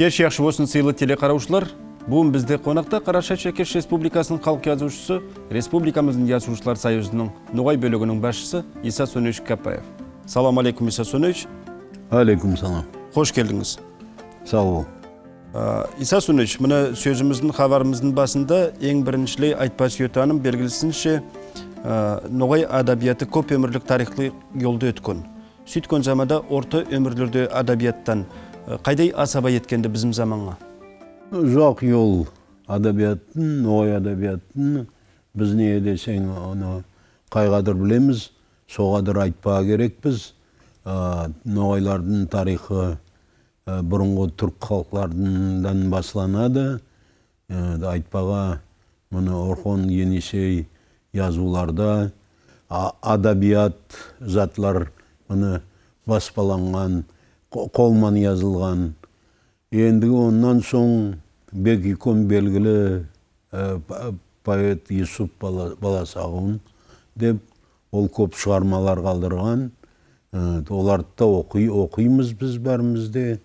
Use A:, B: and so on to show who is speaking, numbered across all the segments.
A: кеш яқшы болсын сыйлы телеқараушылар бүгін бізде қонақта қарашашы кеш республикасының халық жазушысы республикамыздың жазушылар союзының ноғай бөлігінің басшысы иса сөнович капаев салам алейкум иса сөнович алейкум салам қош келдіңіз сау бол иса сөнович міне сөзіміздің хабарымыздың басында ең біріншілей айтпас ұйытаным белгілісінше ноғай адабияты көп өмірлік тарихлы жолды өткен сөйткен замада орта өмірлерде адабияттан Э, қайдай асаба еткенді біздің заманға
B: Жоқ жол әдебиеттің ой әдебиеттің біз не десең оны қайғадыр білеміз соғадыр айтпа біз. Э, ноғайлардың тарихы э, бұрынғы түрік халықтарынан басланады айтпаға мұны орхон енисей язуларда адабият затлар мұны баспаланған қолман жазылған енді оннан соң бек икон белгілі ә, поэт юсуп баласағұн деп ол көп шығармалар қалдырған ә, оларды да оқи, оқимыз біз бәріміз де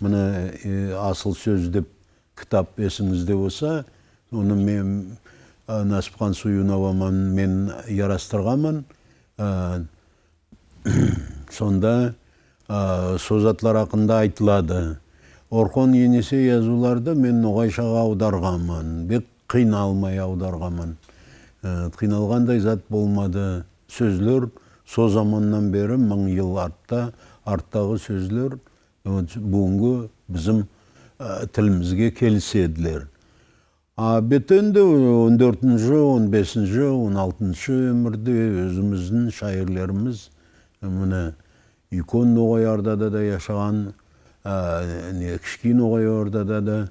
B: міне ә, асыл сөз деп кітап есіңізде болса оны мен насыпхан суюновамен мен ярастырғанмын сонда Ә, созатлар ақында айтылады орхон енесе язуларды мен ноғайшаға аударғанмын бек қиналмай аударғанмын ә, қиналғандай зат болмады сөзлер со заманнан бері мың жыл артта арттағы сөзлер ә, бүгінгі біздің тілімізге келіседілер а бетенді он төртінші он бесінші он алтыншы өмірде өзіміздің шайырларымыз міне үлкен ноғай ордада да яшаған кішкене ноғай ордада да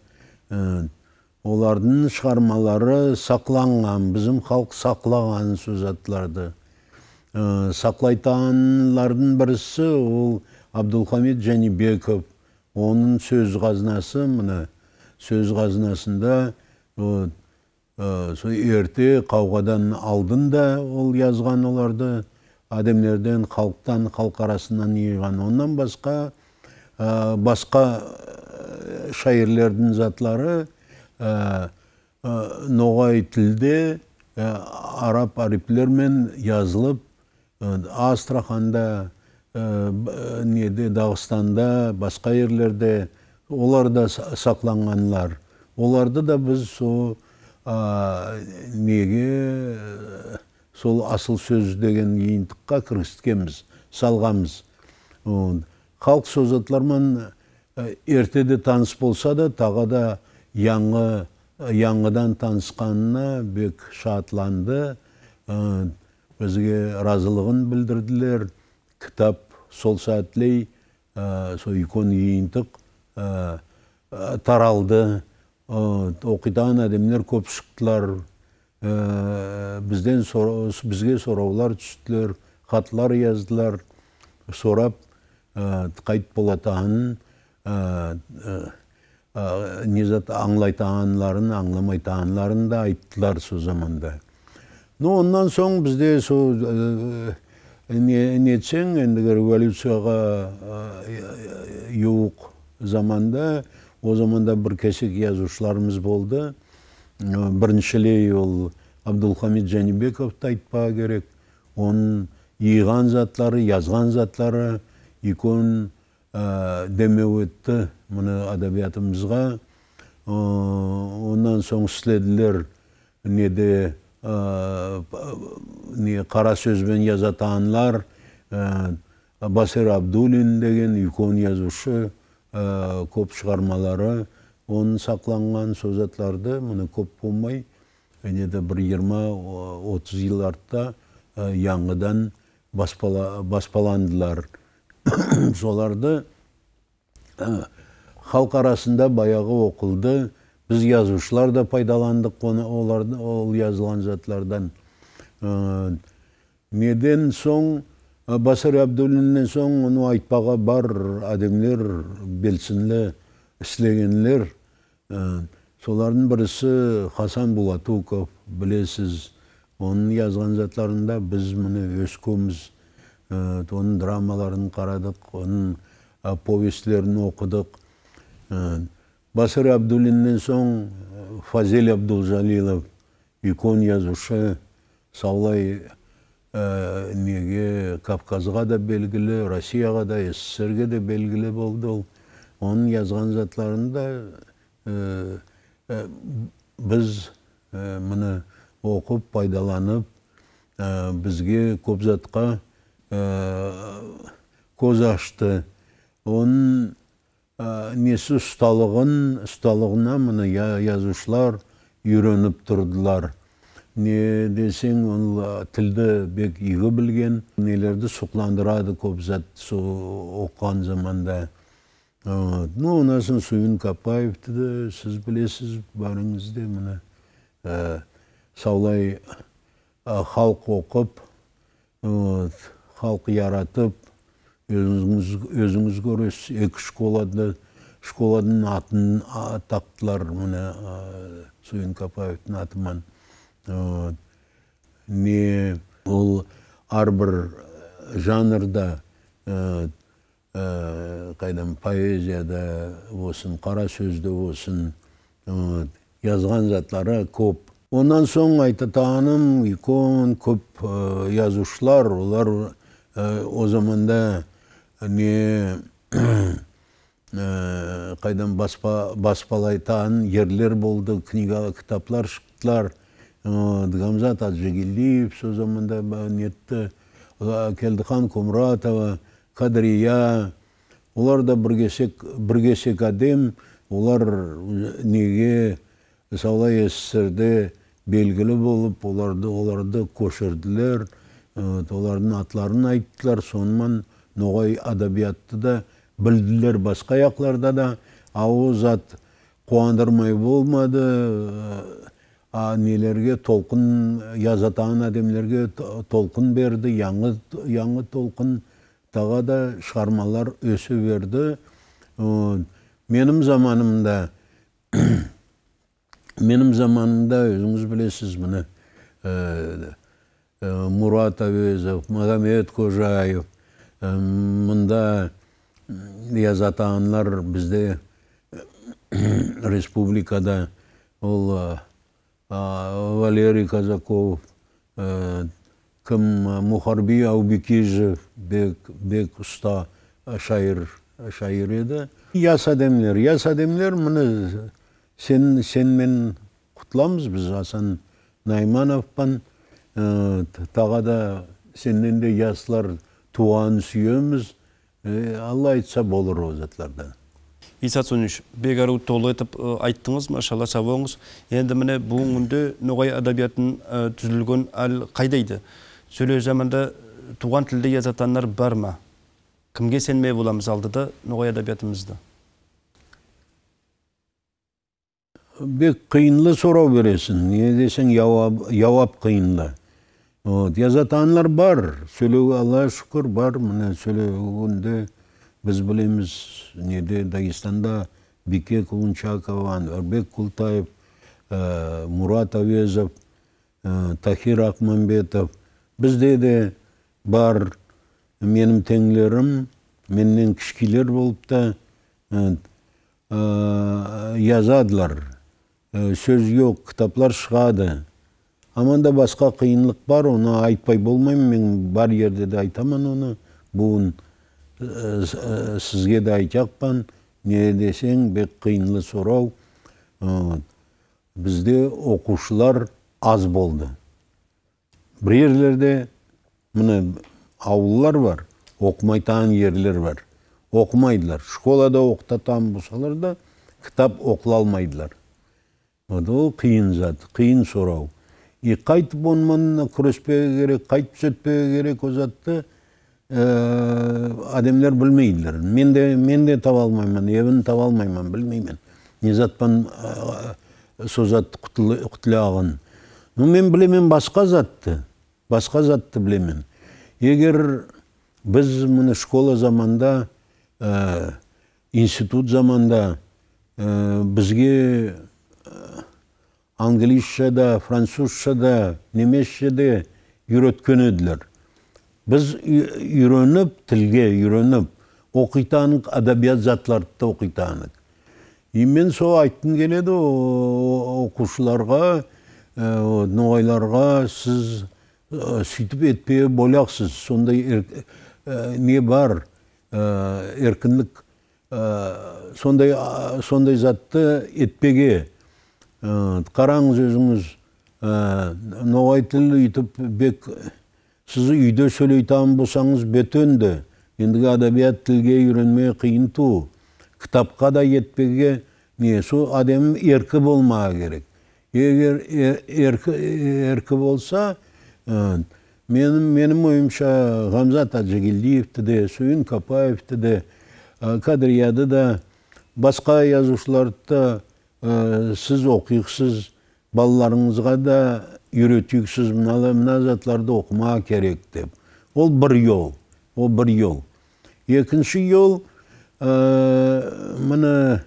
B: олардың шығармалары сақланған біздің халық сақлаған сөз аттыларды сақлайтанлардың бірісі ол абдулхамид жәнібеков оның сөз қазынасы мына сөз қазынасында сол ерте қауғадан алдын да ол жазған оларды адамдардан халықтан халық арасынан жиған онан басқа ә, басқа шайырлердің затлары ә, ноғай тілде ә, араб әріптерімен жазылып астраханда неде дағыстанда басқа жерлерде олар да сақланғанлар оларды да біз сол неге сол асыл сөз деген жиынтыққа кіргізгенбіз салғанбыз халық сөз э, ертеде таныс болса да тағы да яңы э, яңыдан танысқанына бек шатланды бізге разылығын білдірділер кітап сол сәтлей э, сол үлкен таралды оқитан адамдар көп шықтылар бізден бізге сұраулар түстілер хатлар жаздылар сұрап қайт болатынын низат аңлайтағанларын аңламайтағанларын да айттылар сол заманда Ну ондан соң бізде сол нетсең енді революцияға жуық заманда о заманда бір кесек жазушыларымыз болды Э, біріншілей ол абдулхамид жәнібековті айтпа керек оның иған заттары жазған заттары икон ә, демеу етті мұны ә, онан соң следілер неде ә, не қара сөзбен жазатанлар ә, басир абдуллин деген үлкен жазушы ә, көп шығармалары оның сақланған сөз атларды көп болмай және де бір жиырма отыз жыл артта ә, яңыдан баспаландылар соларды ә, халық арасында баяғы оқылды біз жазушылар да пайдаландық оларды, ол жазылған заттардан меден ә, соң басыр әбдуллиннен соң оны айтпаға бар адамдар белсенді істегенлер солардың бірісі хасан булатуков білесіз оның жазған заттарында біз міне ә, оның драмаларын қарадық оның повестерін оқыдық басыр абдуллиннен соң фазель абдулжалилов икон жазушы саулай ә, неге кавказға да белгілі россияға да сссрге де белгілі болды ол оның жазған заттарында ә, біз ә, мұны оқып пайдаланып бізге көп затқа көз ашты оның несі ұсталығын ұсталығына мұны жазушылар үйреніп тұрдылар не десең ол тілді бек игі білген нелерді сұқландырады көп зат оқыған заманда Вот. ну одан соң сувин сіз білесіз бәріңіз де міне ә, э, солай э, халық оқып вот халық яратып өзіңіз өзіңіз көресіз екі школада школадың атын а, таптылар міне ә, э, сувин капаевтың атыман. вот не ол әрбір жанрда Э, қайдан поэзияда болсын қара сөзде осын, жазған заттары көп онан соң таным икон көп э, жазушылар олар э, о заманда не қайдан баспа, баспалайтан ерлер болды книга кітаптар шықтылар гамзат аджигелдиев сол заманда нетті келдіхан кумратова қадрия олар да біргесек біргесек әдем олар неге мысалы ссрде белгілі болып оларды оларды көшірділер олардың атларын айттылар сонымен ноғай адабиятты да білділер басқа жақтарда да ауыз ат қуандырмай болмады а нелерге толқын язатаған адамдерге толқын берді яңы яңы толқын тағы да шығармалар өсе берді менің заманымда менің заманымда өзіңіз білесіз міне мұрат әуезов магомед қожаев мында ез бізде республикада ол валерий казаков кім мұхарби әубекежов бек бек ұста шайыр шайыр еді яс әдемілер яс әдемілер міне сен сенмен құтыламыз біз асан Наймановпан, ә, тағы да сенен де яслар туған сүйеміз ә, алла айтса болыр ол затлардан
A: исат сонич бек ару толы етіп айттыңыз машалла енді міне күнде ноғай ногай әдебиетін әл ал қайдайды сөйлеу заманда туған тілде жазатындар бар ма кімге сенмей боламыз алдыда ноғай әдебиетімізді
B: бек қиынлы сұрау бересің не десең жауап, жауап қиынлы вот жазатандар бар сөйлеу аллаға шүкір бар міне сөйлеуінде біз білеміз неде дагестанда бике кулунчакова анварбек култаев ә, мурат әуезов ә, тахир ақмамбетов бізде де бар менің теңлерім менен кішкелер болып та язадылар ә, сөз жоқ кітаптар шығады аманда басқа қиындық бар оны айтпай болмаймын мен бар жерде де айтамын оны буын ә, сізге де айтақпан, не десең бек қиынлы сұрау бізде оқушылар аз болды бір жерлерде міне ауыллар бар оқымайтаған ерлер бар оқымайдылар школада оқытатын болсалар кітап оқыла алмайдылар вот ол қиын зат қиын сорау и қайтып онымен күреспеу керек қайтып сөтпеге керек ол затты ә, адамдар білмейділер мен де мен де таба алмаймын ебін таба алмаймын білмеймін не затпан ә, сол мен білемін басқа затты басқа затты білемін егер біз міне школа заманда ә, институт заманда ә, бізге да французшада де үйреткен еділер біз үйреніп тілге үйреніп оқитанық әдебиет затларды да оқитанық и мен сол айтқым келеді оқушыларға ноғайларға сіз сөйтіп етпе болақсыз сондай не бар еркіндік сондай сондай затты етпеге қараңыз өзіңіз ноғай тіл үйтіп бек сіз үйде сөйлейтін болсаңыз бөтенді ендігі әдебиет тілге үйренме қиын ту кітапқа да етпеге не сол адам еркі болмаға керек егер еркі, еркі болса менің менің ойымша ғамзат тажигелдиевті де сүйін капаевті де кадрияды да басқа жазушыларды сіз оқиықсыз балаларыңызға да үйретейіксіз мына мына заттарды оқыма керек деп ол бір жол ол бір жол екінші жол міне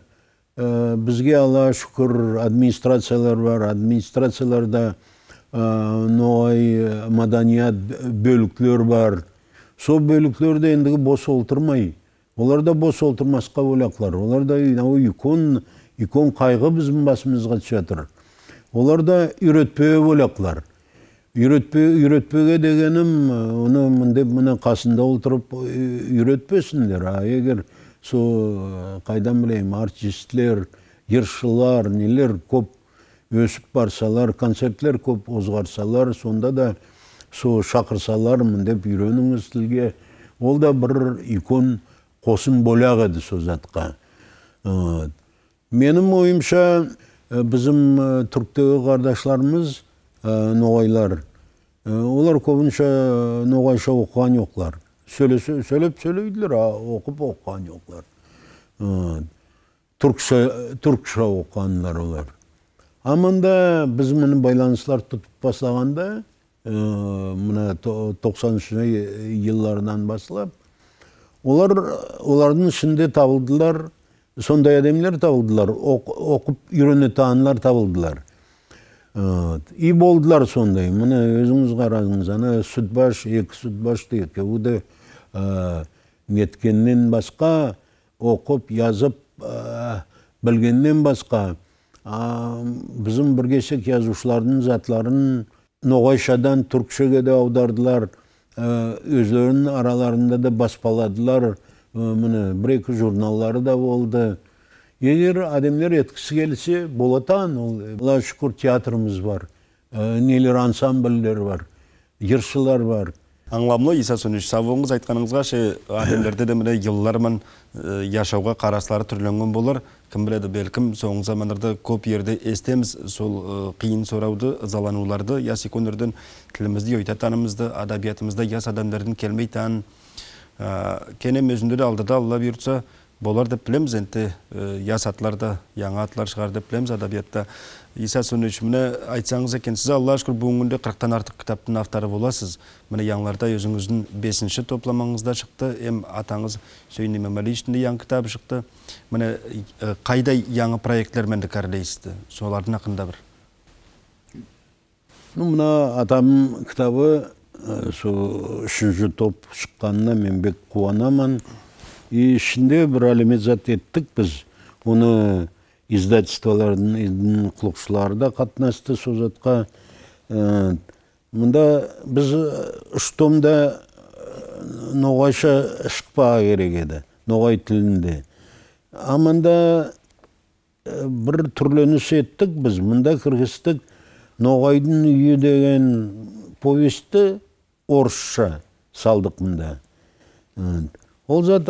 B: бізге алла шүкір администрациялар бар администрацияларда ной маданият бөлүктөр бар сол бөліклерді ендігі бос олтырмай. олар да бос олтырмасқа болаклар олар да икон икон кайгы биздин басыбызга олар да үйрөтпөгө болаклар дегенім, дегеним деп мына касында отырып а со қайдан білейін артистлер жыршылар нелер көп өсіп барсалар концертлер көп озғарсалар сонда да со шақырсалармын деп үйреніңіз тілге ол да бір икон қосын боляқ еді сол затқа менің ойымша бізім түріктегі қардашларымыз ноғайлар олар көбінше ноғайша оқыған жоқлар сөйлеп сөйлейділер а оқып оқыған жоқлар түркша оқығандар олар аманда біз міне байланыслар тұтып бастағанда мына тоқсаныншы жылдардан бастап олар олардың ішінде табылдылар сондай адамдар табылдылар оқып үйренетінлар табылдылар и болдылар сондай міне өзіңіз қараңыз ана сүтбаш екі сүтбаш дейді екеуі неткеннен басқа оқып жазып білгеннен басқа біздің біргесек жазушылардың затларын ноғайшадан түркшеге де аудардылар ә, өздерінің араларында да баспаладылар ә, міне бір екі журналдары да болды егер адамдар еткісі келсе болатан ол аллаға шүкір театрымыз бар ә, нелер ансамбльдер
A: бар жыршылар бар аңламлы иса сүнүш сауыңыз ше адамдерде да мына жылдар мен жашауга э, болыр. түрлөнгөн болор ким билет белким соңғы замандарда көп жерде сол э, қиын сорауды, ызалануларды. ясы өнөрдөн тілімізді ойтатанымызды адабиятымызда яс адамдардың келмей таанын э, кене өзүндө да алдыда алла бұйыртса, болор деп білеміз энти жас атларда атлар деп адабиятта иса сөніш міне айтсаңыз екен сіз аллаға шүкір бүгінгі күнде қырықтан артық кітаптың авторы боласыз міне яңларда өзіңіздің бесінші топламаңызда шықты ем атаңыз мәмәлі имамалиевичтің яң кітабы шықты міне қайдай яңы проектілермен кәрілейсізді солардың ақында бір
B: ну мына атамның кітабы сол үшінші топ шыққанына мен бек қуанамын и ішінде бір әлемет зат еттік біз оны издательстволардың құлықшылары да қатынасты сол жакка ә, мында биз ә, томда ә, ноғайша шықпа керек еді, Ноғай тілінде. а мында бир түрлөнүш біз биз мында кыргыздык үйі деген повестти орысша салдық мында ол зат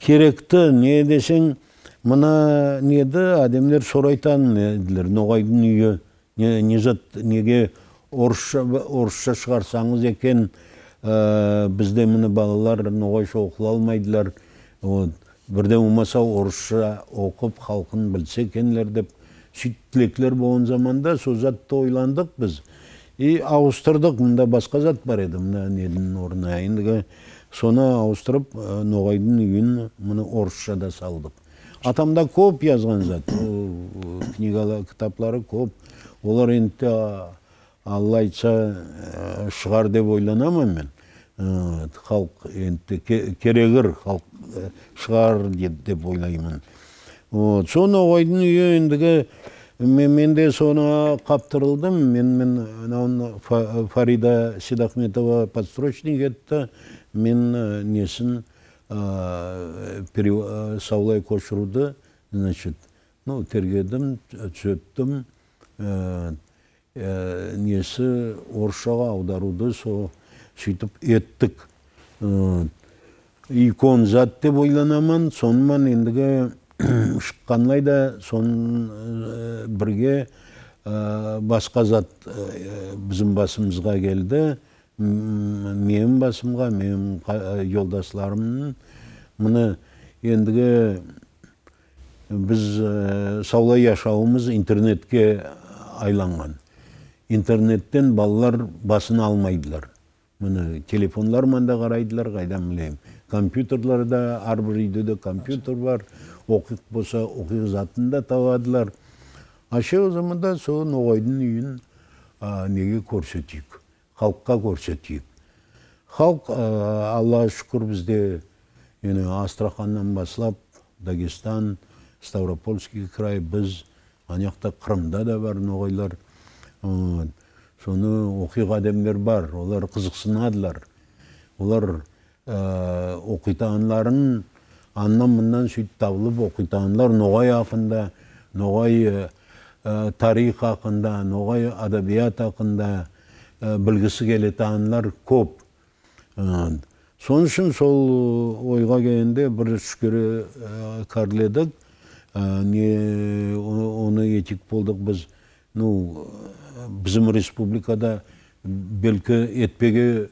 B: керекті не десең мына неді әдемілер сорайтан еділер ноғайдың үйі не, зат неге орысша орысша шығарсаңыз екен ә, бізде міне балалар ноғайша оқыла алмайдылар вот бірде болмаса орысша оқып халқын білсе екенлер деп сөйтіп тілектілер болған заманда сол затты ойландық біз и ауыстырдық мында басқа зат бар еді мына недің орнына ендігі соны ауыстырып ә, ноғайдың үйін міне орысша салдық атамда көп жазған зат книгалар кітаплары көп олар енді алла айтса э, шығар деп ойланамын мен э, халық енді керегір халық э, шығар деп ойлаймын вот соны ойдың үйі ендігі мен де соны қаптырылдым мен мен фарида Седахметова подстрочник етті мен несін саулай көшіруді значит ну тергедім түзеттім несі орысшаға аударуды со сөйтіп еттік икон зат деп ойланамын сонымен ендігі шыққанлай да соның бірге басқа зат ә, біздің басымызға келді менің басымға мен жолдасларымның мұны ендігі біз саулай яшауымыз интернетке айланған интернеттен балалар басын алмайдылар мұны телефондар да қарайдылар қайдан білемін компьютерларда әрбір үйде де компьютер бар оқиқ болса оқиқ затын да табадылар әше заманда сол ноғайдың үйін неге көрсетейік халыққа көрсетейік халық аллаға шүкір бізде астраханнан бастап дагестан ставропольский край біз ана жақта қырымда да бар ноғайлар соны оқиға адамдар бар олар қызықсынадылар олар ә, оқитанларын аннан мұннан сөйтіп табылып оқитанлар ноғай ақында ноғай ә, тарих ақында ноғай әдебиет ақында білгісі аналар көп сол үшін сол ойға келгенде бір шүкір кәрледік не оны етік болдық біз ну біздің республикада белкі етпеге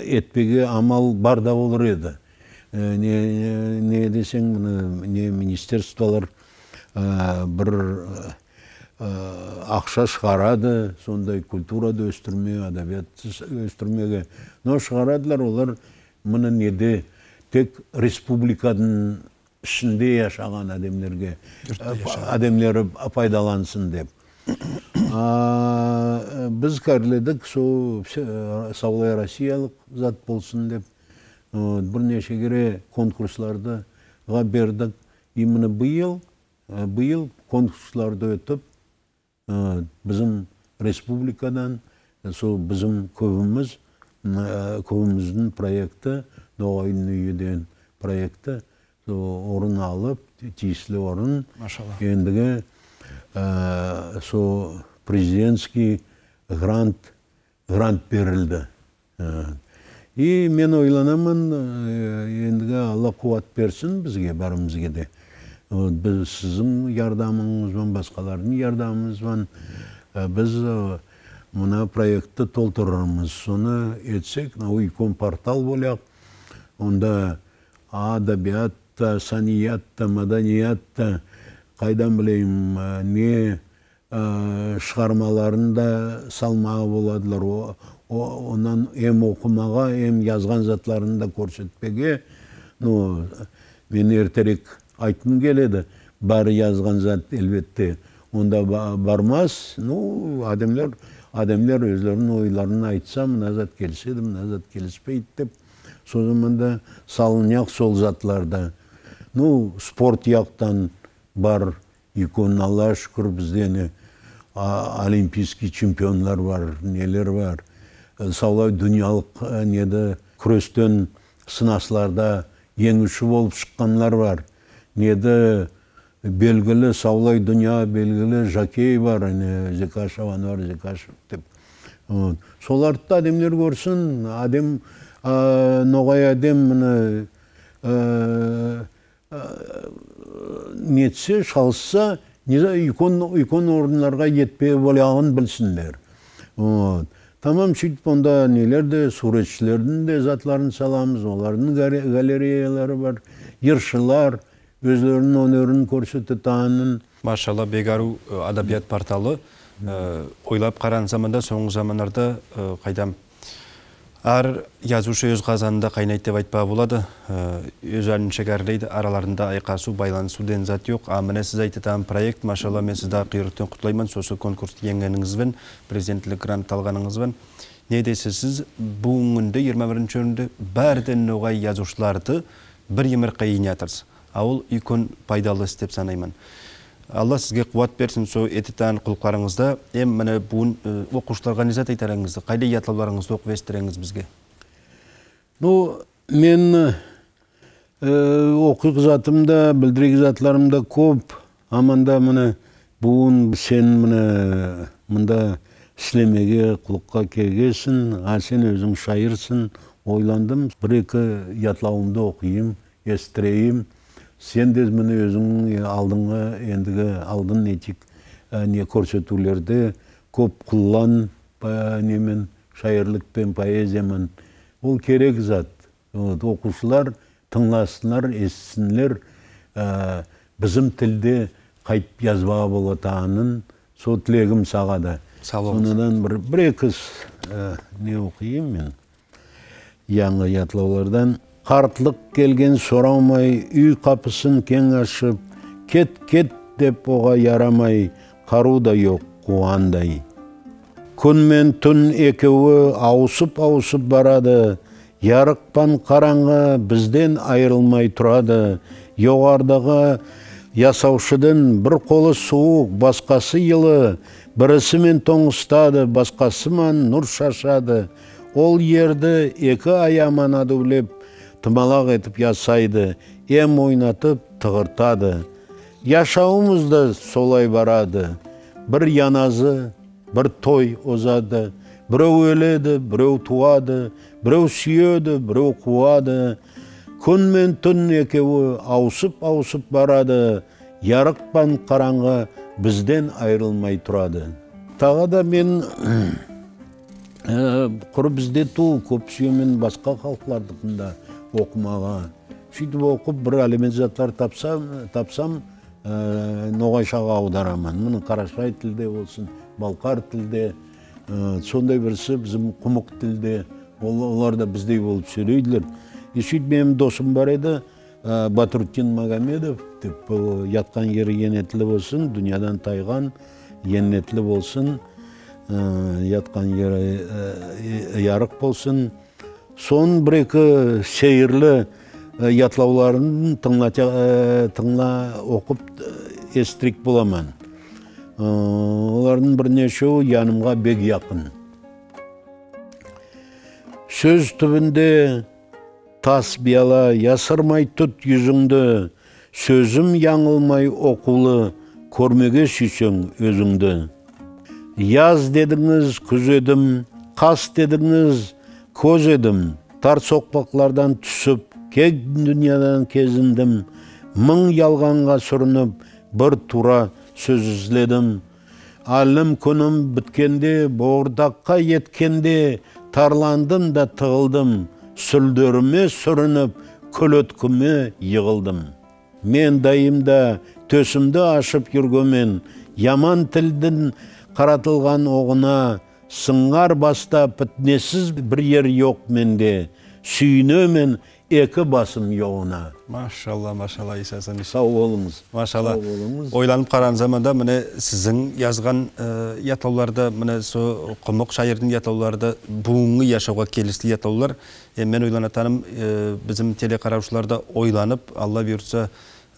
B: етпеге амал бар да болар еді не, не, десең не министерстволар бір Э, ақша шығарады сондай культурады өстірме әдебиетті өстірмеге но шығарадылар олар мына неде тек республиканың ішінде яшаған адамдерге адамдары пайдалансын деп э, біз кәрледік сол э, саулай россиялық зат болсын деп бірнеше кере конкурсларды бердік міне биыл биыл конкурсларды өтіп біздің республикадан сол біздің көбіміз көбіміздің проекті доғайын деген проекті орын алып тиісті орын Машалла. ендігі ә, сол президентский грант грант берілді и мен ойланамын ендігі алла қуат берсін бізге бәрімізге де біз сіздің жардамыңызбен басқалардың ярдамыңызбен ә, біз мына проектті толтырырмыз соны етсек мынау үлкен портал болақ онда адабият та саният та қайдан білеймін не ә, шығармаларын да салмағы боладылар онан ем оқымаға ем жазған затларында да көрсетпеге ну мен ертерек айтқым келеді бәрі жазған зат әлбетте онда бармас ну адамдар адамдар өздерінің ойларын айтса мына зат келіседі мына зат келіспейді деп сол заманда салынақ сол затларда ну спорт жақтан бар икон аллаға шүкір не олимпийский чемпионлар бар нелер бар э, саулай дүниялық э, неді күрестен сынасыларда еңуші болып шыққандар бар неді белгілі саулай дүния белгілі жакей бар әне зикашев ануар зикашев деп соларды да әдемдер көрсін әдем ноғай әдем міне нетсе шалысса үлкен орындарға етпе болағын білсіндер вот тамам сөйтіп онда нелер де суретшілердің де затларын саламыз олардың галереялары бар жыршылар өздерінің өнерін көрсететінін
A: машалла бегару әдебиет порталы ойлап қараған заманда соңғы замандарда қайдам әр жазушы өз қазанында қайнайды деп айтпа болады өз әлін шекарлейді араларында айқасу байланысу деген зат жоқ а міне сіз айтытаған проект машалла мен сізді ақиұттен құтылаймын сосы конкурсты жеңгеніңізбен президенттік грант алғаныңызбен не дейсіз сіз бүгінгі күнде жиырма бірінші бәрден ноғай жазушыларды бір емірқайын жатырсыз Ауыл ол үлкен пайдалы іс деп санаймын алла сізге қуат берсін сол ететан құлықтарыңызды ем міне бүгін оқушыларға не зат айтар едіңіз қайда ятлауларыңызды оқып естіреңіз бізге
B: ну мен оқи затым да білдірек затларым да көп аманда міне бүгін сен міне мында сілемеге құлыққа келгесін а сен өзің шайырсың ойландым бір екі ятлауымды оқиын естірейін сен де міне өзің алдыңғы ендігі алдын этик ә, не көрсетулерді көп құллан немен шайырлықпен поэзиямен ол керек зат вот оқушылар тыңласынлар естісінлер ә, бізім тілде қайтып жазба болы сол тілегім сағады. да бір бір екі ә, не оқиын мен яңы ятлаулардан қартлық келген сұрамай үй қапысын кең ашып кет кет деп оға ярамай қару да жоқ қуандай күн мен түн екеуі ауысып ауысып барады ярық пен қараңғы бізден айырылмай тұрады жоғарыдағы ясаушыдың бір қолы суық басқасы жылы бірісімен тоңыстады басқасыман нұр шашады ол ерді екі аяман адулеп тымалақ етіп ясайды ем ойнатып тығыртады Яшауымызды солай барады бір яназы бір той озады біреу өледі біреу туады біреу сүйеді біреу қуады күн мен түн екеуі ауысып ауысып барады ярық пен қараңғы бізден айрылмай тұрады тағы да мен ә, құр бізде ту көп басқа қалқылардықында оқымаған сөйтіп оқып бір алимент тапсам тапсам ә, ноғайшаға аударамын міне қарашай тілде болсын балқар тілде ә, сондай бірсі біздің құмық тілде ол, олар да біздей болып сөйлейділер и сөйтіп менің досым бар еді ә, батрутдин магомедов деп жатқан ә, жері енетілі болсын дүниядан тайған енетлі болсын жатқан ә, жері ә, ярық болсын соның бір екі сейірлі ятлауларын тыңла, оқып естірік боламын олардың бірнешеуі янымға бек яқын сөз түбінде тас бияла ясырмай тұт жүзіңді сөзім яңылмай оқулы көрмеге сүйсең өзіңді яз дедіңіз күзедім, қас дедіңіз көз едім тар соқпақлардан түсіп кек дүниядан кезіндім мың ялғанға сүрініп бір тура сөз іздедім әлім күнім біткенде бордаққа еткенде тарландым да тығылдым сүлдеріме сүрініп өткіме йығылдым мен дайымда төсімді ашып жүргенмен яман тілдің қаратылған оғына сыңғар баста пітнесіз бір ер жоқ менде сүйінемін екі басым жоғына машалла машалла иса сау болыңыз машалла ойланып
A: қараған заманда міне сіздің жазған ятауларда ятауларды міне сол құмық шайырдың ятауларды бүгінгі яшауға келісті ятаулар мен ойланатыным бізім біздің телеқараушыларда ойланып алла бұйыртса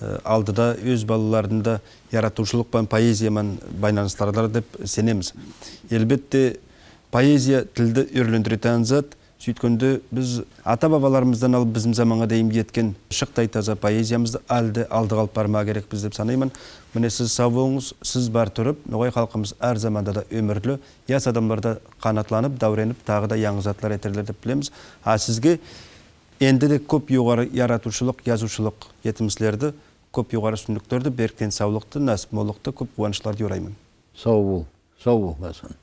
A: Э, алдыда өз балаларында яратушылық пен поэзиямен байланыстыралар деп сенеміз әлбетте поэзия тілді өрлендіретін зат сөйткенде біз ата бабаларымыздан алып біздің заманға дейін жеткен шықтай таза поэзиямызды әлде алдыға алып барма біз деп санаймын міне сіз сау болыңыз сіз бар тұрып ноғай халқымыз әр заманда да өмірлі яс адамдарда қанатланып дәуреніп тағы да яңы заттар етерлер деп білеміз а сізге енді де көп жоғары яратушылық жазушылық етіміздерді көп жоғары сүндіктерді берік денсаулықты нәсіп молықты көп қуанышларды сау бол сау бол